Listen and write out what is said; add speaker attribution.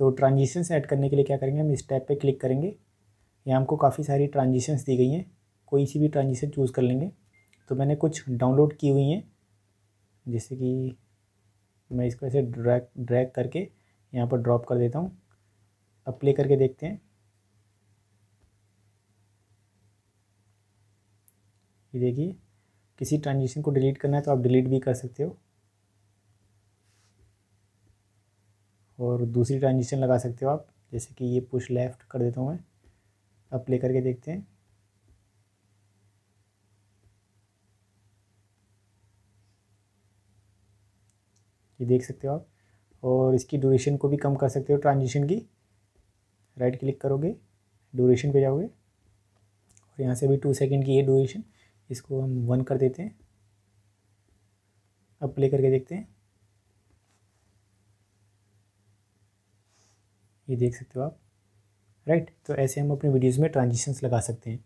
Speaker 1: तो transition add करने के लिए क्या करेंगे हम इस टैप पर क्लिक करेंगे यहाँ हमको काफ़ी सारी ट्रांजिशंस दी गई हैं कोई सी भी ट्रांजिशन चूज़ कर लेंगे तो मैंने कुछ डाउनलोड की हुई हैं जैसे कि मैं इसको ऐसे ड्रैग ड्रैग करके यहाँ पर ड्रॉप कर देता हूँ अब प्ले करके देखते हैं ये देखिए किसी ट्रांजेक्शन को डिलीट करना है तो आप डिलीट भी कर सकते हो और दूसरी ट्रांजिशन लगा सकते हो आप जैसे कि ये पुश लेफ़्ट कर देता हूँ मैं अब प्ले करके देखते हैं ये देख सकते हो आप और इसकी ड्यूरेशन को भी कम कर सकते हो ट्रांजिशन की राइट क्लिक करोगे ड्यूरेशन पे जाओगे और यहाँ से भी टू सेकंड की ये ड्यूरेशन इसको हम वन कर देते हैं अब प्ले करके देखते हैं ये देख सकते हो आप राइट तो ऐसे हम अपने वीडियोज़ में ट्रांजिशंस लगा सकते हैं